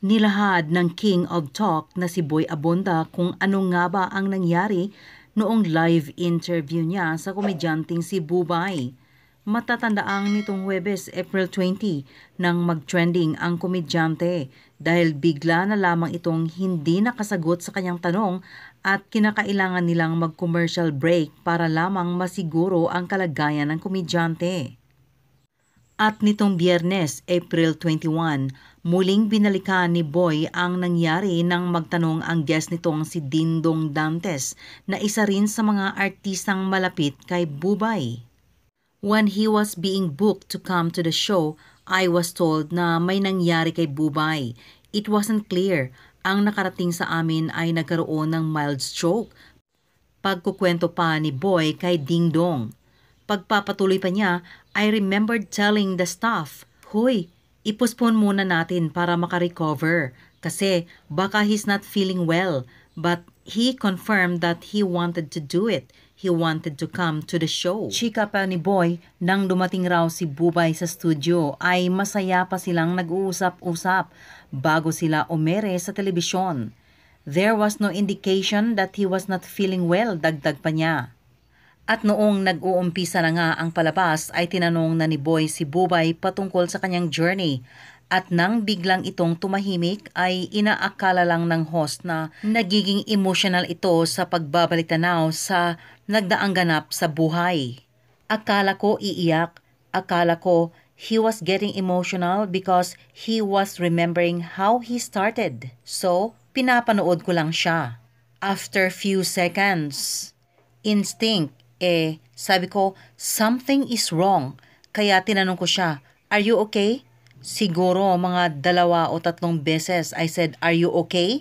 Nilahad ng King of Talk na si Boy Abonda kung ano nga ba ang nangyari noong live interview niya sa komedyanting si Bubay. Matatandaang nitong Huwebes, April 20, nang mag-trending ang komedyante dahil bigla na lamang itong hindi nakasagot sa kanyang tanong at kinakailangan nilang mag-commercial break para lamang masiguro ang kalagayan ng komedyante. At nitong biyernes, April 21, Muling binalikan ni Boy ang nangyari nang magtanong ang guest nitong si Dindong Dantes na isa rin sa mga artistang malapit kay Bubay. When he was being booked to come to the show, I was told na may nangyari kay Bubay. It wasn't clear. Ang nakarating sa amin ay nagkaroon ng mild stroke. Pagkukwento pa ni Boy kay Dingdong. Pagpapatuloy pa niya, I remembered telling the staff, Hoy, ipospon muna natin para makarecover kasi baka he's not feeling well. But he confirmed that he wanted to do it. He wanted to come to the show. Chika pa ni Boy, nang dumating raw si Bubay sa studio ay masaya pa silang nag-uusap-usap bago sila umere sa telebisyon. There was no indication that he was not feeling well, dagdag pa niya. At noong nag-uumpisa na nga ang palabas ay tinanong na ni Boy si Bubay patungkol sa kanyang journey. At nang biglang itong tumahimik ay inaakala lang ng host na nagiging emotional ito sa pagbabalik tanaw sa nagdaang ganap sa buhay. Akala ko iiyak, akala ko he was getting emotional because he was remembering how he started. So, pinapanood ko lang siya. After few seconds, instinct eh, sabi ko, something is wrong. Kaya tinanong ko siya, are you okay? Siguro mga dalawa o tatlong beses I said, are you okay?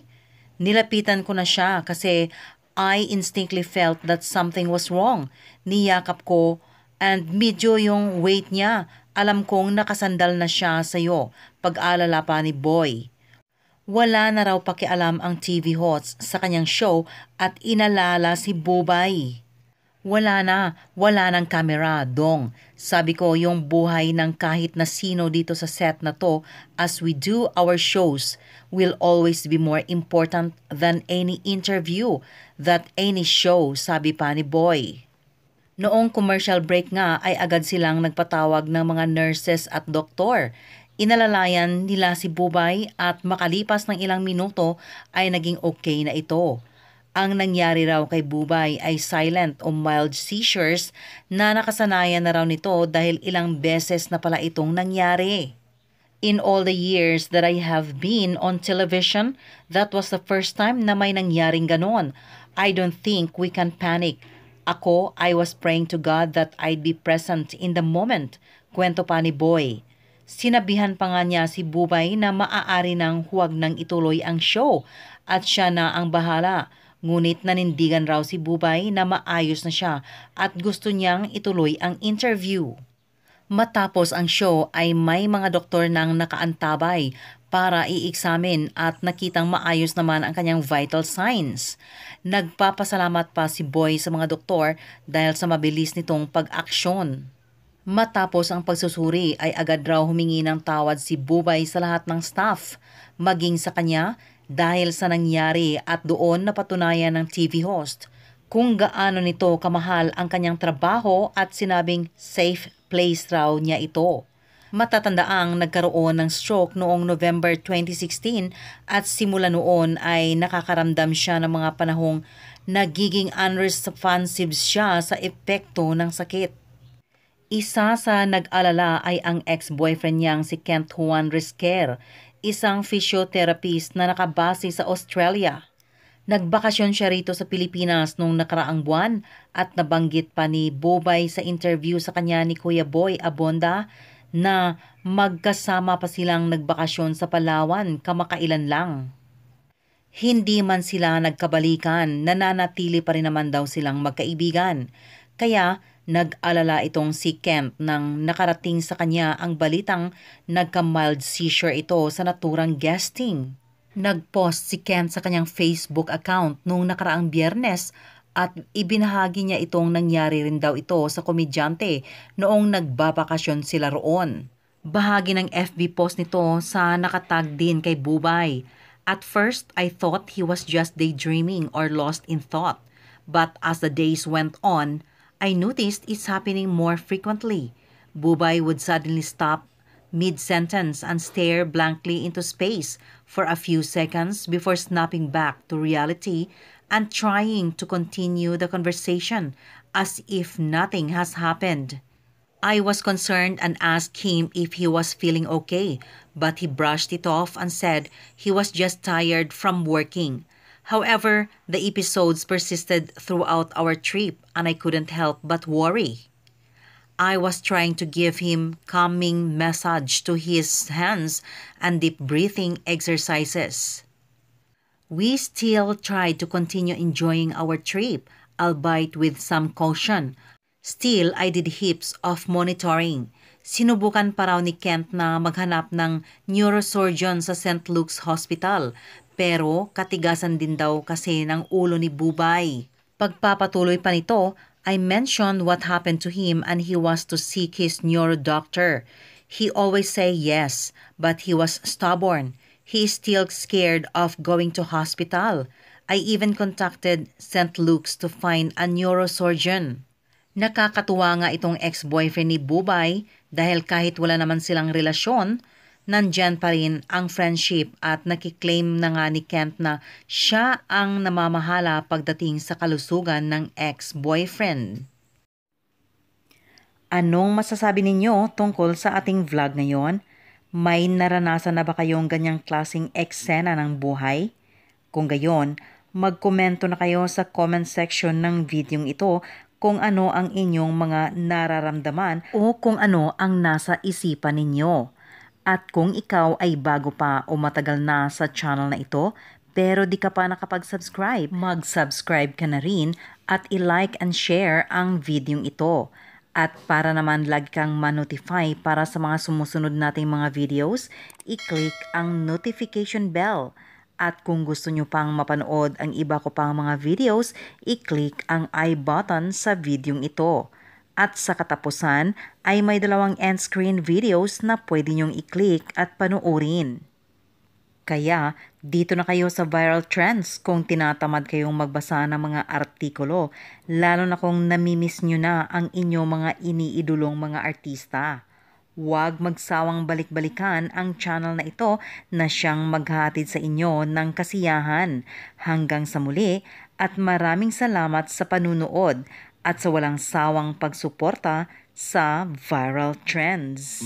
Nilapitan ko na siya kasi I instinctively felt that something was wrong. Niyakap ko and medyo yung weight niya. Alam kong nakasandal na siya sa'yo. Pag-alala pa ni Boy. Wala na raw pakialam ang TV hosts sa kanyang show at inalala si Bubay. Wala na, wala ng kamera, dong. Sabi ko yung buhay ng kahit na sino dito sa set na to as we do our shows will always be more important than any interview, that any show, sabi pa ni Boy. Noong commercial break nga ay agad silang nagpatawag ng mga nurses at doktor. Inalalayan nila si Bubay at makalipas ng ilang minuto ay naging okay na ito. Ang nangyari raw kay Bubay ay silent o mild seizures na nakasanayan na raw nito dahil ilang beses na pala itong nangyari. In all the years that I have been on television, that was the first time na may nangyaring ganon. I don't think we can panic. Ako, I was praying to God that I'd be present in the moment, kwento pa ni Boy. Sinabihan pa nga niya si Bubay na maaari nang huwag nang ituloy ang show at siya na ang bahala Ngunit nanindigan raw si Bubay na maayos na siya at gusto niyang ituloy ang interview. Matapos ang show ay may mga doktor nang nakaantabay para i-examine at nakitang maayos naman ang kanyang vital signs. Nagpapasalamat pa si Boy sa mga doktor dahil sa mabilis nitong pag-aksyon. Matapos ang pagsusuri ay agad raw humingi ng tawad si Bubay sa lahat ng staff, maging sa kanya, dahil sa nangyari at doon napatunayan ng TV host kung gaano nito kamahal ang kanyang trabaho at sinabing safe place raw niya ito. ang nagkaroon ng stroke noong November 2016 at simula noon ay nakakaramdam siya ng mga panahong nagiging unresponsive siya sa epekto ng sakit. Isa sa nag-alala ay ang ex-boyfriend niyang si Kent Juan Risquer isang physiotherapist na nakabase sa Australia. Nagbakasyon siya rito sa Pilipinas noong nakaraang buwan at nabanggit pa ni Bobay sa interview sa kanya ni Kuya Boy Abonda na magkasama pa silang nagbakasyon sa Palawan kamakailan lang. Hindi man sila nagkabalikan, nananatili pa rin naman daw silang magkaibigan. Kaya Nag-alala itong si Kent nang nakarating sa kanya ang balitang nagka-mild seizure ito sa naturang guesting. Nag-post si Kent sa kanyang Facebook account noong nakaraang biyernes at ibinahagi niya itong nangyari rin daw ito sa komedyante noong nagbabakasyon sila roon. Bahagi ng FB post nito sa nakatag din kay Bubay. At first, I thought he was just daydreaming or lost in thought. But as the days went on, I noticed it's happening more frequently. Bubai would suddenly stop mid sentence and stare blankly into space for a few seconds before snapping back to reality and trying to continue the conversation as if nothing has happened. I was concerned and asked him if he was feeling okay, but he brushed it off and said he was just tired from working. However, the episodes persisted throughout our trip and I couldn't help but worry. I was trying to give him calming massage to his hands and deep breathing exercises. We still tried to continue enjoying our trip, albeit with some caution. Still, I did heaps of monitoring. Sinubukan pa raw ni Kent na maghanap ng neurosurgeon sa St. Luke's Hospital pero katigasan din daw kasi ng ulo ni Bubay. Pagpapatuloy pa nito, I mentioned what happened to him and he was to seek his neuro doctor. He always say yes, but he was stubborn. He is still scared of going to hospital. I even contacted St. Luke's to find a neurosurgeon. Nakakatuwa nga itong ex-boyfriend ni Bubay dahil kahit wala naman silang relasyon, nandyan pa rin ang friendship at nakiklaim na nga ni Kent na siya ang namamahala pagdating sa kalusugan ng ex-boyfriend. Anong masasabi ninyo tungkol sa ating vlog ngayon? May naranasan na ba kayong ganyang klasing eksena ng buhay? Kung gayon, magkomento na kayo sa comment section ng video ito kung ano ang inyong mga nararamdaman o kung ano ang nasa isipan ninyo. At kung ikaw ay bago pa o matagal na sa channel na ito, pero di ka pa nakapag-subscribe, mag-subscribe ka na rin at i-like and share ang video ito. At para naman lagi kang ma-notify para sa mga sumusunod nating mga videos, i-click ang notification bell. At kung gusto nyo pang mapanood ang iba ko pang mga videos, i-click ang i button sa video ito. At sa katapusan ay may dalawang end screen videos na pwede nyong i-click at panuorin. Kaya dito na kayo sa viral trends kung tinatamad kayong magbasa ng mga artikulo, lalo na kung namimiss nyo na ang inyong mga iniidolong mga artista. Huwag magsawang balik-balikan ang channel na ito na siyang maghatid sa inyo ng kasiyahan. Hanggang sa muli at maraming salamat sa panunood at sa walang sawang pagsuporta sa viral trends.